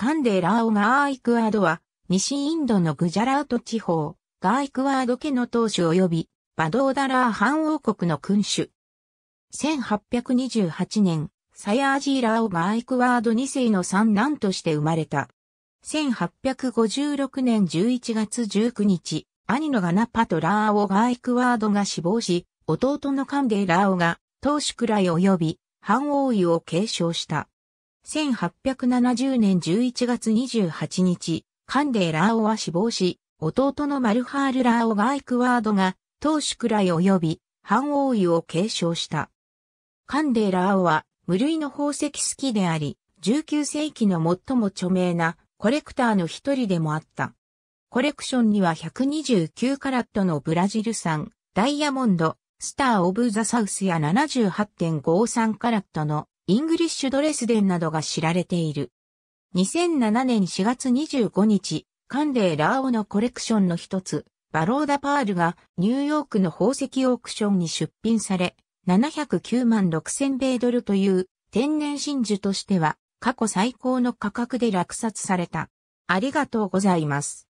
カンデーラーオガーイクワードは、西インドのグジャラート地方、ガーイクワード家の当主及び、バドーダラー藩王国の君主。1828年、サヤージーラーオガーイクワード2世の三男として生まれた。1856年11月19日、兄のガナパとラーオガーイクワードが死亡し、弟のカンデーラーオが、当主くらい及び、藩王位を継承した。1870年11月28日、カンデー・ラーオは死亡し、弟のマルハール・ラーオ・ガイクワードが、当主くらい及び、反王位を継承した。カンデー・ラーオは、無類の宝石好きであり、19世紀の最も著名なコレクターの一人でもあった。コレクションには129カラットのブラジル産、ダイヤモンド、スター・オブ・ザ・サウスや78.53カラットのイングリッシュドレスデンなどが知られている。2007年4月25日、カンデー・ラーオのコレクションの一つ、バローダ・パールがニューヨークの宝石オークションに出品され、709万6000米ドルという天然真珠としては過去最高の価格で落札された。ありがとうございます。